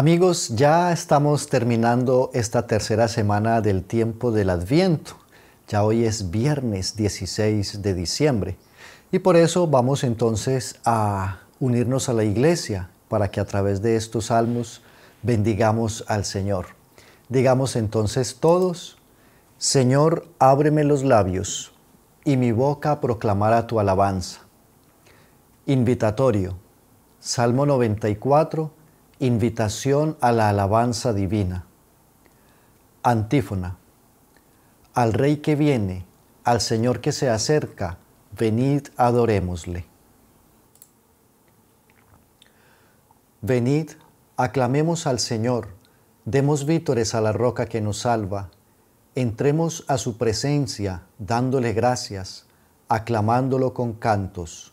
Amigos, ya estamos terminando esta tercera semana del tiempo del Adviento. Ya hoy es viernes 16 de diciembre y por eso vamos entonces a unirnos a la iglesia para que a través de estos salmos bendigamos al Señor. Digamos entonces todos, Señor, ábreme los labios y mi boca proclamará tu alabanza. Invitatorio, Salmo 94 Invitación a la alabanza divina. Antífona. Al Rey que viene, al Señor que se acerca, venid adorémosle. Venid, aclamemos al Señor, demos vítores a la roca que nos salva, entremos a su presencia dándole gracias, aclamándolo con cantos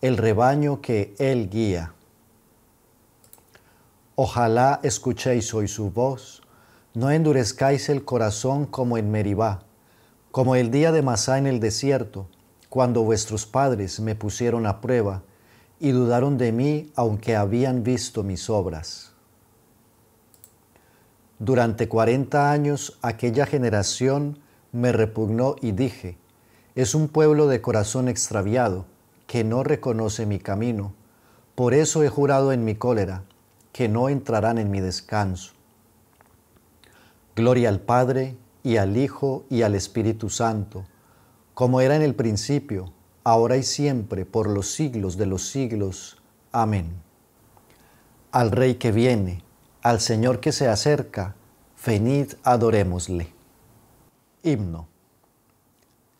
el rebaño que Él guía. Ojalá escuchéis hoy su voz, no endurezcáis el corazón como en Meribá, como el día de Masá en el desierto, cuando vuestros padres me pusieron a prueba y dudaron de mí aunque habían visto mis obras. Durante cuarenta años aquella generación me repugnó y dije, es un pueblo de corazón extraviado, que no reconoce mi camino. Por eso he jurado en mi cólera, que no entrarán en mi descanso. Gloria al Padre, y al Hijo, y al Espíritu Santo, como era en el principio, ahora y siempre, por los siglos de los siglos. Amén. Al Rey que viene, al Señor que se acerca, venid adorémosle. Himno.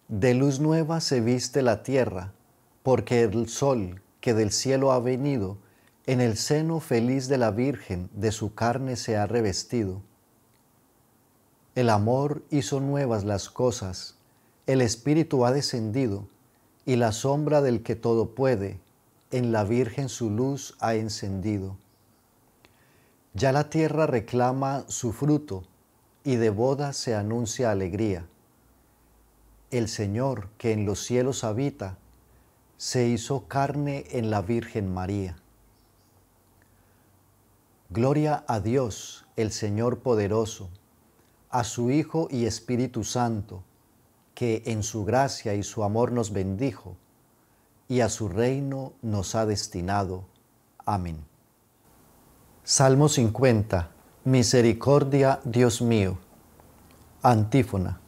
De luz nueva se viste la tierra, porque el sol que del cielo ha venido, en el seno feliz de la Virgen de su carne se ha revestido. El amor hizo nuevas las cosas, el Espíritu ha descendido, y la sombra del que todo puede, en la Virgen su luz ha encendido. Ya la tierra reclama su fruto, y de boda se anuncia alegría. El Señor que en los cielos habita, se hizo carne en la Virgen María. Gloria a Dios, el Señor poderoso, a su Hijo y Espíritu Santo, que en su gracia y su amor nos bendijo, y a su reino nos ha destinado. Amén. Salmo 50. Misericordia, Dios mío. Antífona.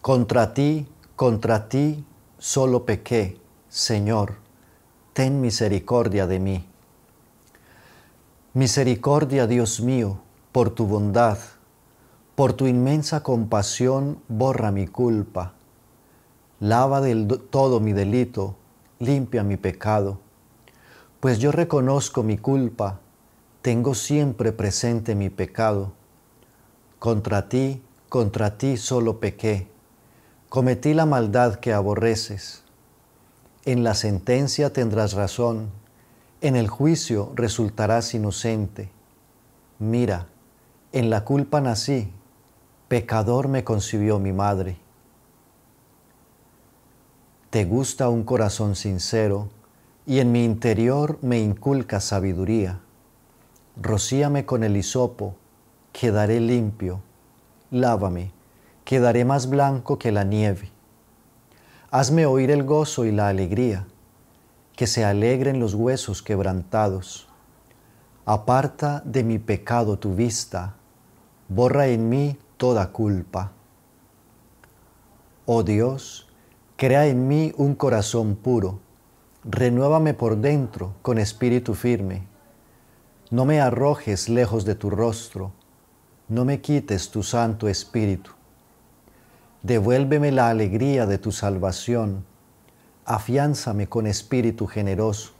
Contra ti, contra ti, solo pequé Señor, ten misericordia de mí. Misericordia, Dios mío, por tu bondad, por tu inmensa compasión, borra mi culpa. Lava del todo mi delito, limpia mi pecado. Pues yo reconozco mi culpa, tengo siempre presente mi pecado. Contra ti, contra ti solo pequé, cometí la maldad que aborreces en la sentencia tendrás razón, en el juicio resultarás inocente. Mira, en la culpa nací, pecador me concibió mi madre. Te gusta un corazón sincero, y en mi interior me inculca sabiduría. Rocíame con el hisopo, quedaré limpio. Lávame, quedaré más blanco que la nieve. Hazme oír el gozo y la alegría, que se alegren los huesos quebrantados. Aparta de mi pecado tu vista, borra en mí toda culpa. Oh Dios, crea en mí un corazón puro, renuévame por dentro con espíritu firme. No me arrojes lejos de tu rostro, no me quites tu santo espíritu. Devuélveme la alegría de tu salvación. Afiánzame con espíritu generoso.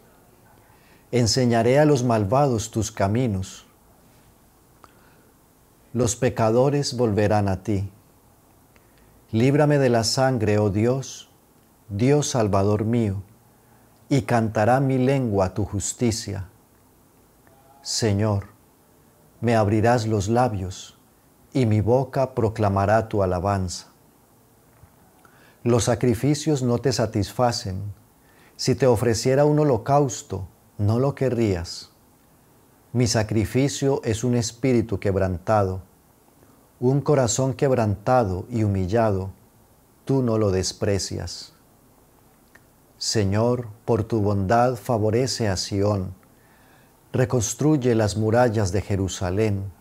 Enseñaré a los malvados tus caminos. Los pecadores volverán a ti. Líbrame de la sangre, oh Dios, Dios salvador mío, y cantará mi lengua tu justicia. Señor, me abrirás los labios, y mi boca proclamará tu alabanza. Los sacrificios no te satisfacen. Si te ofreciera un holocausto, no lo querrías. Mi sacrificio es un espíritu quebrantado, un corazón quebrantado y humillado. Tú no lo desprecias. Señor, por tu bondad favorece a Sión. Reconstruye las murallas de Jerusalén.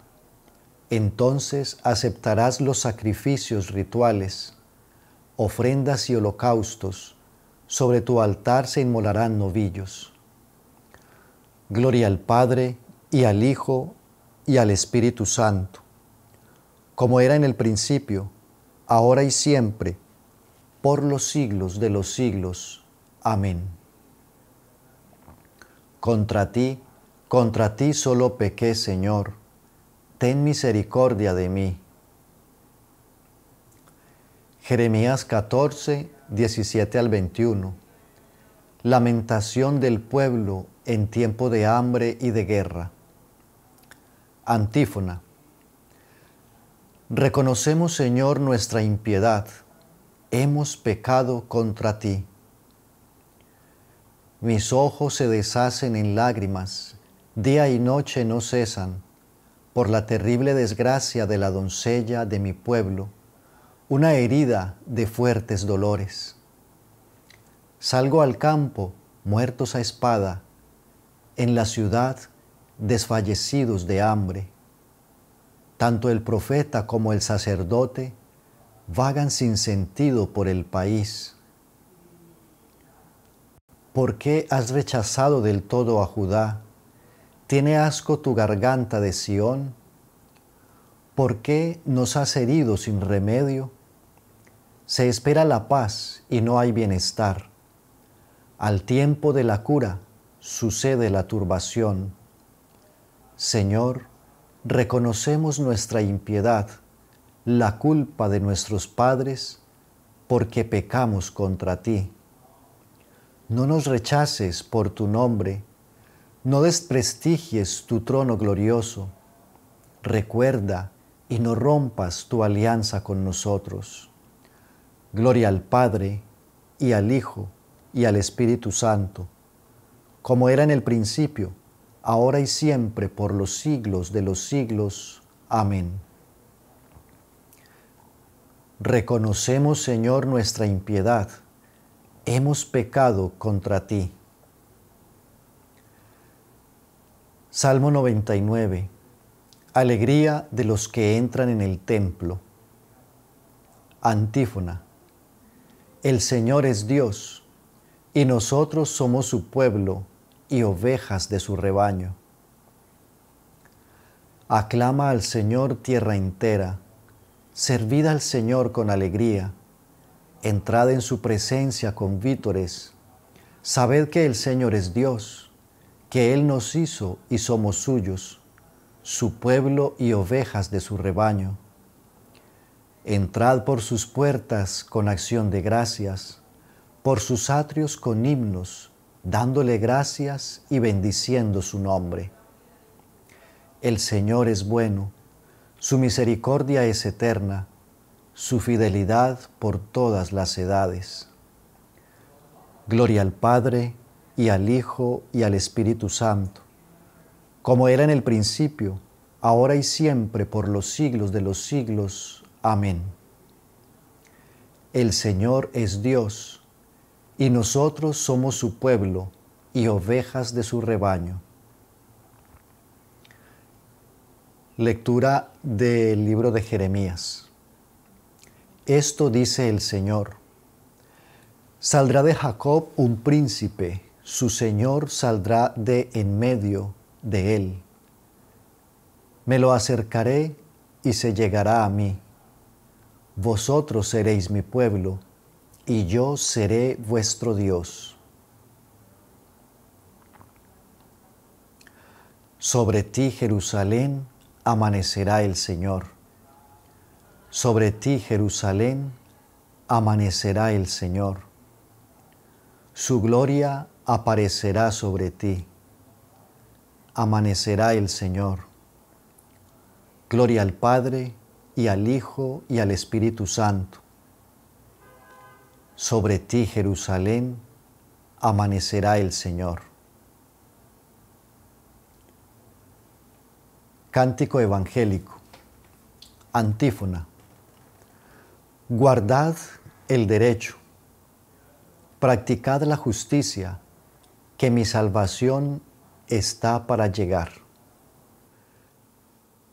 Entonces aceptarás los sacrificios rituales ofrendas y holocaustos, sobre tu altar se inmolarán novillos. Gloria al Padre y al Hijo y al Espíritu Santo, como era en el principio, ahora y siempre, por los siglos de los siglos. Amén. Contra ti, contra ti solo pequé, Señor, ten misericordia de mí Jeremías 14, 17 al 21. Lamentación del pueblo en tiempo de hambre y de guerra. Antífona. Reconocemos, Señor, nuestra impiedad. Hemos pecado contra ti. Mis ojos se deshacen en lágrimas, día y noche no cesan, por la terrible desgracia de la doncella de mi pueblo una herida de fuertes dolores. Salgo al campo muertos a espada, en la ciudad desfallecidos de hambre. Tanto el profeta como el sacerdote vagan sin sentido por el país. ¿Por qué has rechazado del todo a Judá? ¿Tiene asco tu garganta de Sión? ¿Por qué nos has herido sin remedio? Se espera la paz y no hay bienestar. Al tiempo de la cura sucede la turbación. Señor, reconocemos nuestra impiedad, la culpa de nuestros padres, porque pecamos contra ti. No nos rechaces por tu nombre, no desprestigies tu trono glorioso. Recuerda y no rompas tu alianza con nosotros. Gloria al Padre, y al Hijo, y al Espíritu Santo, como era en el principio, ahora y siempre, por los siglos de los siglos. Amén. Reconocemos, Señor, nuestra impiedad. Hemos pecado contra ti. Salmo 99. Alegría de los que entran en el templo. Antífona. El Señor es Dios, y nosotros somos su pueblo y ovejas de su rebaño. Aclama al Señor tierra entera, servid al Señor con alegría, entrad en su presencia con vítores, sabed que el Señor es Dios, que Él nos hizo y somos suyos, su pueblo y ovejas de su rebaño. Entrad por sus puertas con acción de gracias, por sus atrios con himnos, dándole gracias y bendiciendo su nombre. El Señor es bueno, su misericordia es eterna, su fidelidad por todas las edades. Gloria al Padre, y al Hijo, y al Espíritu Santo, como era en el principio, ahora y siempre, por los siglos de los siglos. Amén. El Señor es Dios, y nosotros somos su pueblo y ovejas de su rebaño. Lectura del libro de Jeremías. Esto dice el Señor. Saldrá de Jacob un príncipe, su Señor saldrá de en medio de él. Me lo acercaré y se llegará a mí vosotros seréis mi pueblo y yo seré vuestro Dios. Sobre ti, Jerusalén, amanecerá el Señor. Sobre ti, Jerusalén, amanecerá el Señor. Su gloria aparecerá sobre ti. Amanecerá el Señor. Gloria al Padre, y al Hijo y al Espíritu Santo. Sobre ti, Jerusalén, amanecerá el Señor. Cántico Evangélico. Antífona. Guardad el derecho, practicad la justicia, que mi salvación está para llegar.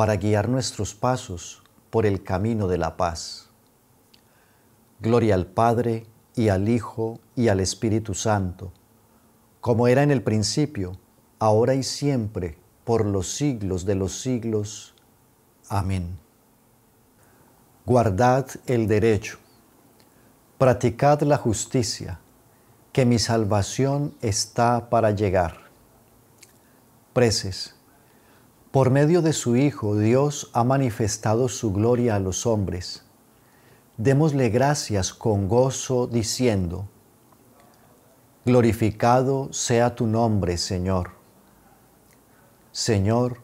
para guiar nuestros pasos por el camino de la paz. Gloria al Padre y al Hijo y al Espíritu Santo, como era en el principio, ahora y siempre, por los siglos de los siglos. Amén. Guardad el derecho, practicad la justicia, que mi salvación está para llegar. Preces por medio de su Hijo, Dios ha manifestado su gloria a los hombres. Démosle gracias con gozo, diciendo, Glorificado sea tu nombre, Señor. Señor,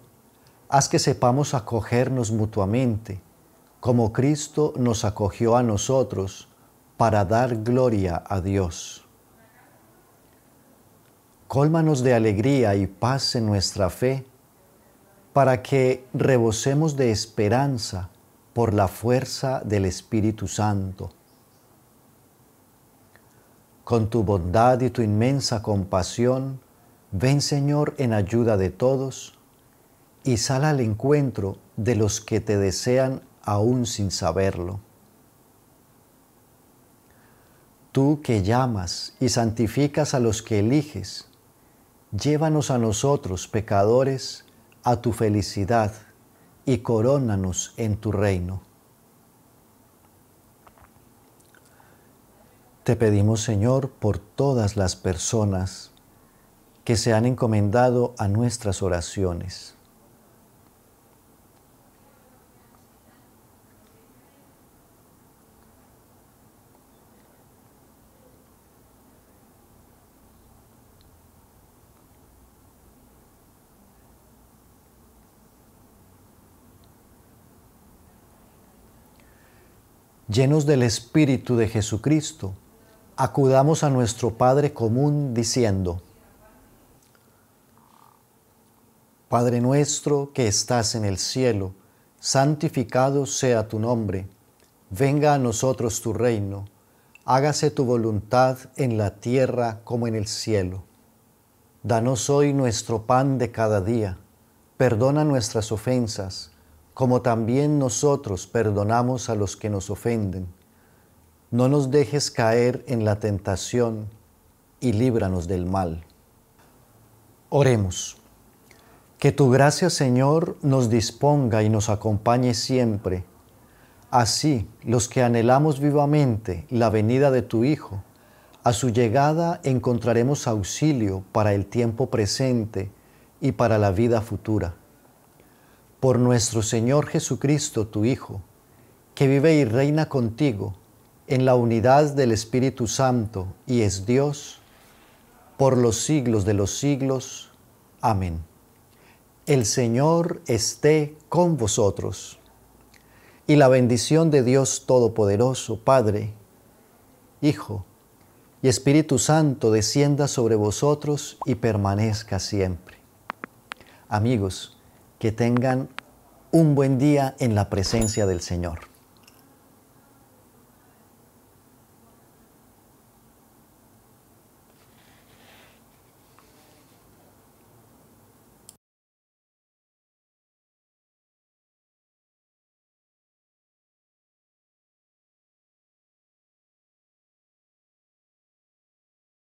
haz que sepamos acogernos mutuamente, como Cristo nos acogió a nosotros, para dar gloria a Dios. Cólmanos de alegría y paz en nuestra fe para que rebosemos de esperanza por la fuerza del Espíritu Santo. Con tu bondad y tu inmensa compasión, ven Señor en ayuda de todos y sal al encuentro de los que te desean aún sin saberlo. Tú que llamas y santificas a los que eliges, llévanos a nosotros pecadores a tu felicidad y corónanos en tu reino. Te pedimos, Señor, por todas las personas que se han encomendado a nuestras oraciones llenos del Espíritu de Jesucristo, acudamos a nuestro Padre común diciendo, Padre nuestro que estás en el cielo, santificado sea tu nombre, venga a nosotros tu reino, hágase tu voluntad en la tierra como en el cielo. Danos hoy nuestro pan de cada día, perdona nuestras ofensas, como también nosotros perdonamos a los que nos ofenden. No nos dejes caer en la tentación y líbranos del mal. Oremos. Que tu gracia, Señor, nos disponga y nos acompañe siempre. Así, los que anhelamos vivamente la venida de tu Hijo, a su llegada encontraremos auxilio para el tiempo presente y para la vida futura por nuestro Señor Jesucristo, tu Hijo, que vive y reina contigo en la unidad del Espíritu Santo y es Dios, por los siglos de los siglos. Amén. El Señor esté con vosotros. Y la bendición de Dios Todopoderoso, Padre, Hijo y Espíritu Santo descienda sobre vosotros y permanezca siempre. Amigos, que tengan un buen día en la presencia del Señor.